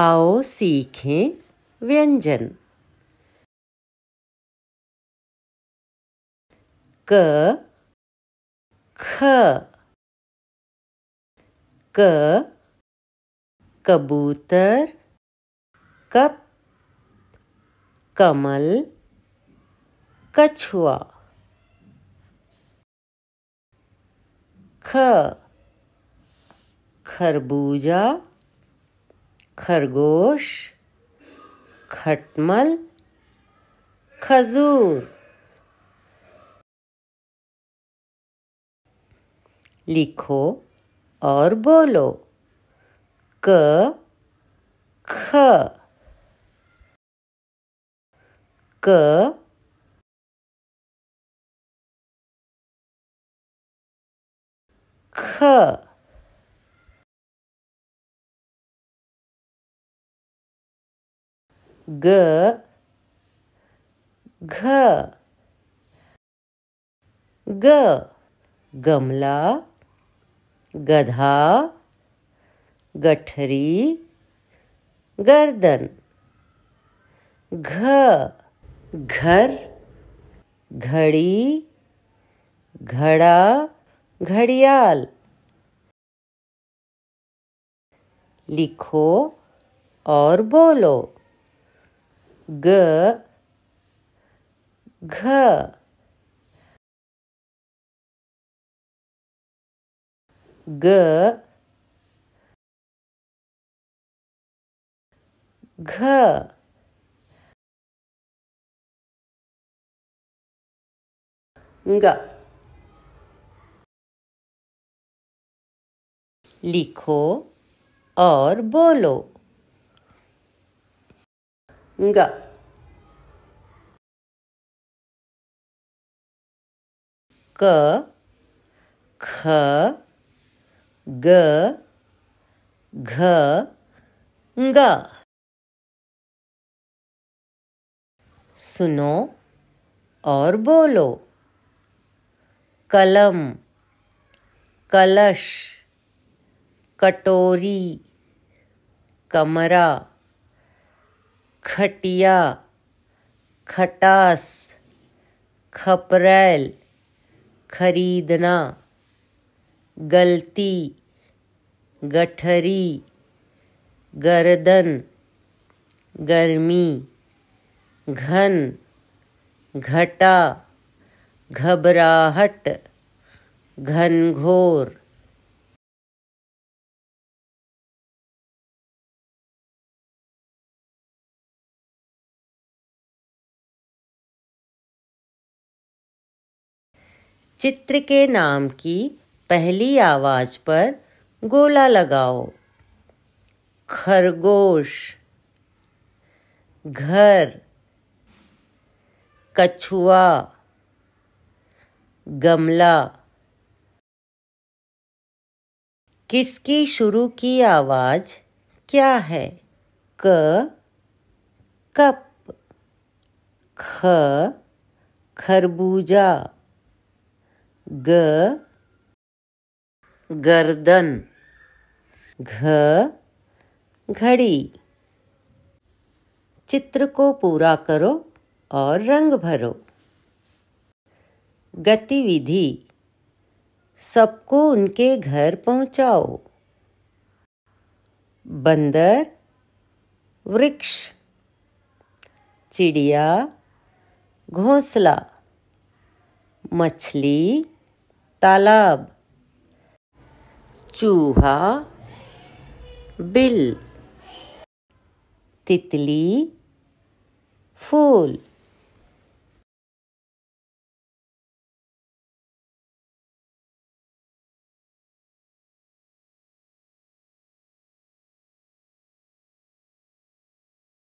आओ सीखें व्यंजन क ख क कबूतर कप कमल कछुआ ख खरबूजा खरगोश खटमल खजूर लिखो और बोलो क ख क ख g घ ग गमला गधा गठरी गर्दन घ घर घड़ी घड़ा घड़ियाल लिखो और बोलो g, g. G, G. ng लिखो और बोलो nga. क ख ग g, nga. सुनो और बोलो कलम कलश कटोरी कमरा खटिया खटास खपरेल खरीदना गलती गठरी गर्दन गर्मी घन घटा घबराहट घनघोर चित्र के नाम की पहली आवाज पर गोला लगाओ खरगोश घर कछुआ गमला किसकी शुरू की आवाज क्या है क कप ख खरबूजा ग गर्दन घ घड़ी चित्र को पूरा करो और रंग भरो गतिविधि सबको उनके घर पहुंचाओ बंदर वृक्ष चिड़िया घोंसला मछली तालाब चूहा बिल तितली फूल